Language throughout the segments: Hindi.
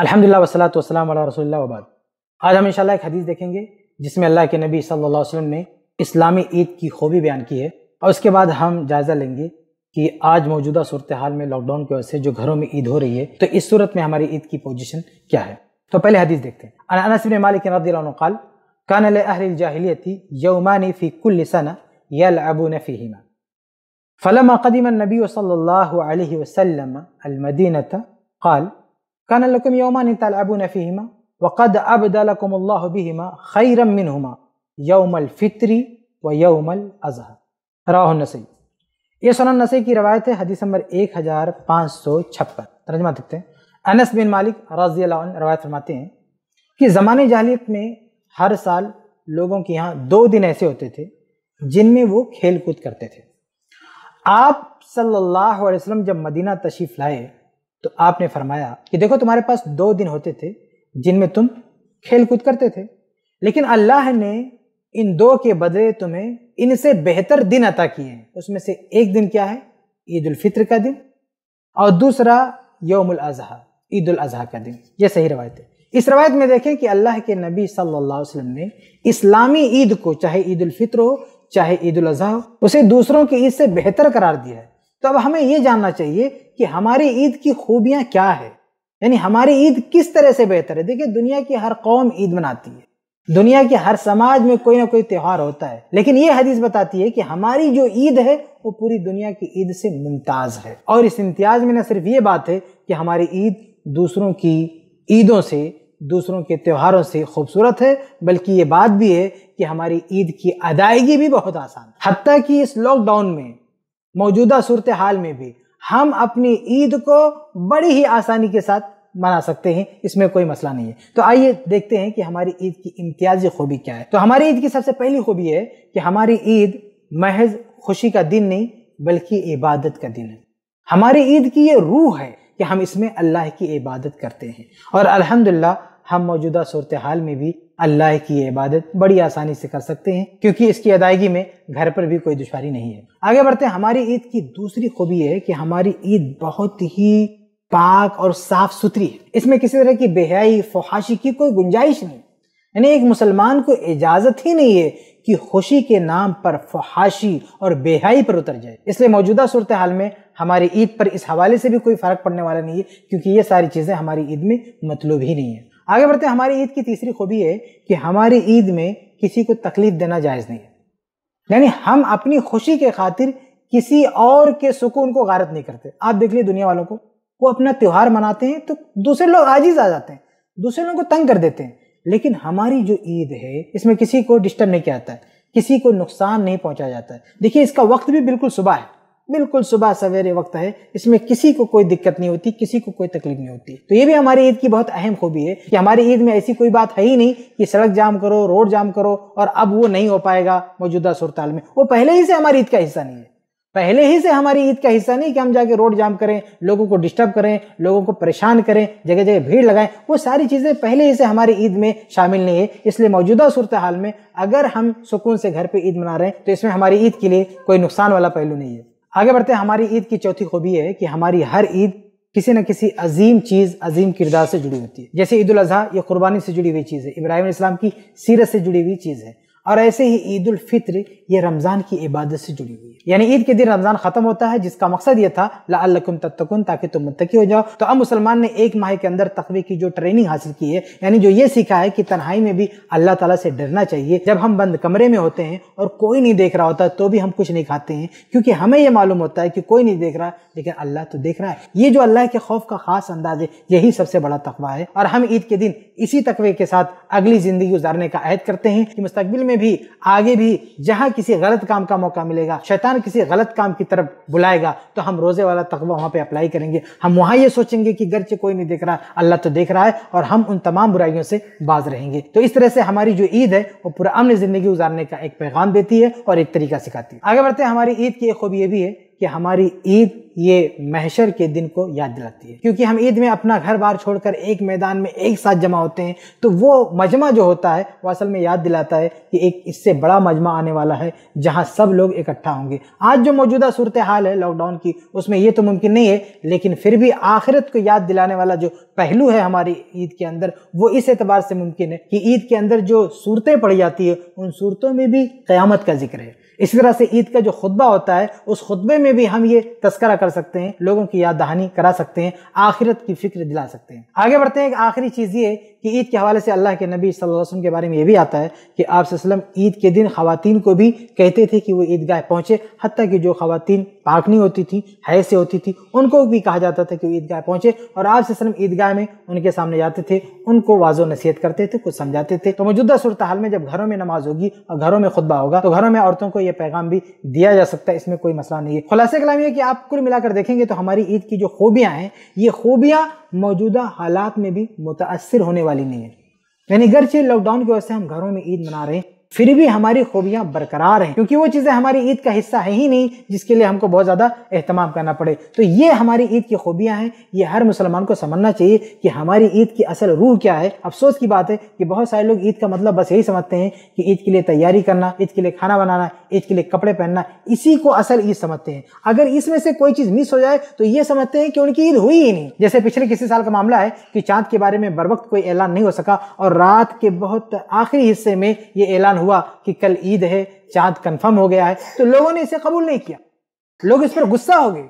अल्हम्दुलिल्लाह वसलात वसलाम अला रसोल्ला वबाद आज हम इंशाल्लाह एक हदीस देखेंगे जिसमें अल्लाह के नबी सल्लल्लाहु अलैहि वसल्लम ने इस्लामी ईद की खूबी बयान की है और उसके बाद हम जायज़ा लेंगे कि आज मौजूदा सूरत हाल में लॉकडाउन की वजह से जो घरों में ईद हो रही है तो इस सूरत में हमारी ईद की पोजिशन क्या है तो पहले हदीस देखते हैं अनसबिन मालिक रदील कान अहलजाहलीती यौमानी फ़ी कुल सना यल अबू नफ़ीमा फ़लम कदीम नबी वसल्लम वसलम अलमदीनत काल كان لكم يومان تلعبون فيهما وقد أبدى لكم الله بهما خيرا منهما يوم الفطر ويوم यौमल رواه النسائي ये सोना नसे की रवायत है हदीस नंबर एक हज़ार पाँच सौ छप्पन तर्जमा देखते हैं अनस बिन मालिक रजी रवायत फरमाते हैं कि ज़माने जाहलीत में हर साल लोगों के यहाँ दो दिन ऐसे होते थे जिनमें वो खेल कूद करते थे आप सल्लल्लाहु अलैहि वसल्लम जब मदीना तशरीफ़ लाए तो आपने फरमाया कि देखो तुम्हारे पास दो दिन होते थे जिनमें तुम खेल कूद करते थे लेकिन अल्लाह ने इन दो के बदले तुम्हें इनसे बेहतर दिन अता किए हैं उसमें से एक दिन क्या है ईद फित्र का दिन और दूसरा यौमुल अजहा ईद अजहा का दिन ये सही रवायत है इस रवायत में देखें कि अल्लाह के नबी सल्लल्लाहु अलैहि वसल्लम ने इस्लामी ईद को चाहे ईद उल फित्र हो चाहे ईद अजहा हो उसे दूसरों की ईद से बेहतर करार दिया है तो अब हमें ये जानना चाहिए कि हमारी ईद की खूबियाँ क्या है यानी हमारी ईद किस तरह से बेहतर है देखिए दुनिया की हर कौम ईद मनाती है दुनिया के हर समाज में कोई ना कोई त्यौहार होता है लेकिन ये हदीस बताती है कि हमारी जो ईद है वो पूरी दुनिया की ईद से मुमताज़ है और इस इम्तियाज़ में न सिर्फ ये बात है कि हमारी ईद दूसरों की ईदों से दूसरों के त्योहारों से खूबसूरत है बल्कि ये बात भी है कि हमारी ईद की अदायगी भी बहुत आसान है हती कि इस लॉकडाउन में मौजूदा सूरत हाल में भी हम अपनी ईद को बड़ी ही आसानी के साथ मना सकते हैं इसमें कोई मसला नहीं है तो आइए देखते हैं कि हमारी ईद की इम्तियाजी खूबी क्या है तो हमारी ईद की सबसे पहली खूबी है कि हमारी ईद महज खुशी का दिन नहीं बल्कि इबादत का दिन है हमारी ईद की ये रूह है कि हम इसमें अल्लाह की इबादत करते हैं और अलहमदिल्ला हम मौजूदा सूरत हाल में भी अल्लाह की इबादत बड़ी आसानी से कर सकते हैं क्योंकि इसकी अदायगी में घर पर भी कोई दुशारी नहीं है आगे बढ़ते हैं हमारी ईद की दूसरी खूबी है कि हमारी ईद बहुत ही पाक और साफ सुथरी है इसमें किसी तरह की बेहयाई फोहाशी की कोई गुंजाइश नहीं यानी एक मुसलमान को इजाजत ही नहीं है कि खुशी के नाम पर फहाशी और बेहाई पर उतर जाए इसलिए मौजूदा सूरत हाल में हमारी ईद पर इस हवाले से भी कोई फर्क पड़ने वाला नहीं है क्योंकि ये सारी चीज़ें हमारी ईद में मतलूब ही नहीं है आगे बढ़ते हैं हमारी ईद की तीसरी खूबी है कि हमारी ईद में किसी को तकलीफ देना जायज़ नहीं है यानी हम अपनी खुशी के खातिर किसी और के सुकून को गारत नहीं करते आप देख लिए दुनिया वालों को वो अपना त्यौहार मनाते हैं तो दूसरे लोग आजीज आ जाते हैं दूसरे लोगों को तंग कर देते हैं लेकिन हमारी जो ईद है इसमें किसी को डिस्टर्ब नहीं किया जाता है किसी को नुकसान नहीं पहुंचा जाता है देखिए इसका वक्त भी बिल्कुल सुबह है बिल्कुल सुबह सवेरे वक्त है इसमें किसी को कोई दिक्कत नहीं होती किसी को कोई तकलीफ नहीं होती तो ये भी हमारी ईद की बहुत अहम खूबी है कि हमारी ईद में ऐसी कोई बात है ही नहीं कि सड़क जाम करो रोड जाम करो और अब वो नहीं हो पाएगा मौजूदा सुरताल में वो पहले ही से हमारी ईद का हिस्सा नहीं है पहले ही से हमारी ईद का हिस्सा नहीं कि हम जाके रोड जाम करें लोगों को डिस्टर्ब करें लोगों को परेशान करें जगह जगह भीड़ लगाएं वो सारी चीज़ें पहले ही से हमारी ईद में शामिल नहीं है इसलिए मौजूदा सूरत हाल में अगर हम सुकून से घर पे ईद मना रहे हैं तो इसमें हमारी ईद के लिए कोई नुकसान वाला पहलू नहीं है आगे बढ़ते हैं हमारी ईद की चौथी खूबी है कि हमारी हर ईद किसी न किसी अजीम चीज़ अजीम किरदार से जुड़ी होती है जैसे ईद अजी ये कुर्बानी से जुड़ी हुई चीज़ है इब्राहिम इस्लाम की सीरत से जुड़ी हुई चीज़ है और ऐसे ही ईद उल फित्र ये रमज़ान की इबादत से जुड़ी हुई है यानी ईद के दिन रमज़ान खत्म होता है जिसका मकसद ये था लाकुम तत्तकुन ताकि तुम मुतकी हो जाओ तो अब मुसलमान ने एक माह के अंदर तकवे की जो ट्रेनिंग हासिल की है यानी जो ये सीखा है कि तन्हाई में भी अल्लाह ताला से डरना चाहिए जब हम बंद कमरे में होते हैं और कोई नहीं देख रहा होता तो भी हम कुछ नहीं खाते हैं क्योंकि हमें यह मालूम होता है कि कोई नहीं देख रहा लेकिन अल्लाह तो देख रहा है ये जो अल्लाह के खौफ का खास अंदाज है यही सबसे बड़ा तकवा है और हम ईद के दिन इसी तकवे के साथ अगली जिंदगी गुजारने का अहद करते हैं कि मुस्तबिल में में भी आगे भी जहां किसी गलत काम का मौका मिलेगा शैतान किसी गलत काम की तरफ बुलाएगा तो हम रोज़े वाला तकबा वहां पे अप्लाई करेंगे हम वहां ये सोचेंगे कि गर्चे कोई नहीं देख रहा अल्लाह तो देख रहा है और हम उन तमाम बुराइयों से बाज रहेंगे तो इस तरह से हमारी जो ईद है वो पूरा अमन ज़िंदगी गुजारने का एक पैगाम देती है और एक तरीका सिखाती है आगे बढ़ते हैं हमारी ईद की एक खूबी ये भी है कि हमारी ईद ये महशर के दिन को याद दिलाती है क्योंकि हम ईद में अपना घर बार छोड़कर एक मैदान में एक साथ जमा होते हैं तो वो मजमा जो होता है वो असल में याद दिलाता है कि एक इससे बड़ा मजमा आने वाला है जहां सब लोग इकट्ठा होंगे आज जो मौजूदा सूरत हाल है लॉकडाउन की उसमें ये तो मुमकिन नहीं है लेकिन फिर भी आखिरत को याद दिलाने वाला जो पहलू है हमारी ईद के अंदर वो इस एतबार से मुमकिन है कि ईद के अंदर जो सूरतें पड़ी जाती है उन सूरतों में भी क़्यामत का जिक्र है इसी तरह से ईद का जो खुतबा होता है उस खुतबे में में भी हम ये तस्करा कर सकते हैं लोगों की याद दहानी करा सकते हैं आखिरत की फिक्र दिला सकते हैं आगे बढ़ते हैं एक आखिरी चीज ये कि ईद के हवाले से अल्लाह के नबी सल्लल्लाहु अलैहि वसल्लम के बारे में ये भी आता है कि आप वसल्लम ईद के दिन खातन को भी कहते थे कि वो ईदगाह पहुँचे हती कि जो खातन पाकनी होती थी है से होती थी उनको भी कहा जाता था कि वो ईदगाह पहुँचे और आप वसल्लम ईदगाह में उनके सामने जाते थे उनको वाजो नसीहत करते थे कुछ समझाते थे तो मौजूदा सूरत हाल में जब घरों में नमाज होगी और घरों में खुतबा होगा तो घरों में औरतों को यह पैगाम भी दिया जा सकता है इसमें कोई मसला नहीं है खुलासे कलाम यह कि आप कुल मिलाकर देखेंगे तो हमारी ईद की जो खूबियाँ हैं ये खूबियाँ मौजूदा हालात में भी मुतासर होने वाली वाली नहीं है यानी घर से लॉकडाउन की वजह से हम घरों में ईद मना रहे हैं फिर भी हमारी खूबियां बरकरार हैं क्योंकि वो चीज़ें हमारी ईद का हिस्सा है ही नहीं जिसके लिए हमको बहुत ज़्यादा अहतमाम करना पड़े तो ये हमारी ईद की खूबियां हैं ये हर मुसलमान को समझना चाहिए कि हमारी ईद की असल रूह क्या है अफसोस की बात है कि बहुत सारे लोग ईद का मतलब बस यही समझते हैं कि ईद के लिए तैयारी करना ईद के लिए खाना बनाना ईद के लिए कपड़े पहनना इसी को असल ईद समझते हैं अगर इसमें से कोई चीज़ मिस हो जाए तो ये समझते हैं कि उनकी ईद हुई ही नहीं जैसे पिछले किसी साल का मामला है कि चांद के बारे में बर वक्त कोई ऐलान नहीं हो सका और रात के बहुत आखिरी हिस्से में ये ऐलान हुआ कि कल ईद है चांद कन्फर्म हो गया है तो लोगों ने इसे कबूल नहीं किया लोग इस पर गुस्सा हो गए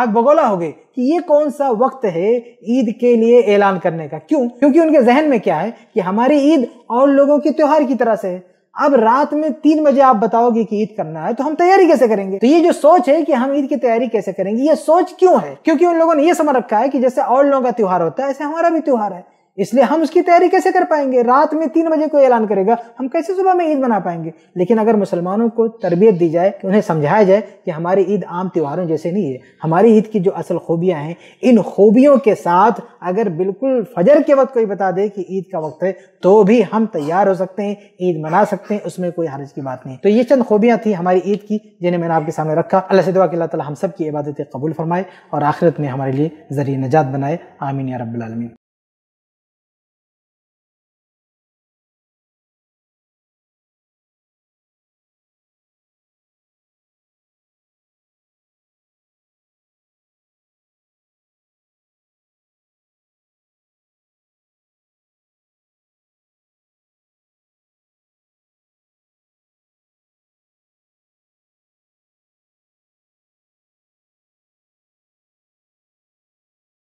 आग बगोला हो गए कि ये कौन सा वक्त है ईद के लिए ऐलान करने का क्यों क्योंकि उनके जहन में क्या है कि हमारी ईद और लोगों के त्यौहार की तरह से है अब रात में तीन बजे आप बताओगे कि ईद करना है तो हम तैयारी कैसे करेंगे तो ये जो सोच है कि हम ईद की तैयारी कैसे करेंगे ये सोच क्यों है क्योंकि उन लोगों ने ये समझ रखा है कि जैसे और लोगों का त्यौहार होता है ऐसे हमारा भी त्यौहार है इसलिए हम उसकी तैयारी कैसे कर पाएंगे रात में तीन बजे कोई ऐलान करेगा हम कैसे सुबह में ईद मना पाएंगे लेकिन अगर मुसलमानों को तरबियत दी जाए कि उन्हें समझाया जाए कि हमारी ईद आम त्योहारों जैसे नहीं है हमारी ईद की जो असल खूबियाँ हैं इन खूबियों के साथ अगर बिल्कुल फजर के वक्त कोई बता दे कि ईद का वक्त है तो भी हम तैयार हो सकते हैं ईद मना सकते हैं उसमें कोई हारज की बात नहीं तो ये चंद खूबियाँ थी हमारी ईद की जिन्हें मैंने आपके सामने रखा अल्लाह से दुआ कि अल्लाह हम सब की इबादतें कबूल फरमाए और आखिरत में हमारे लिए जरिए नजात बनाए आमीन या रब्बुल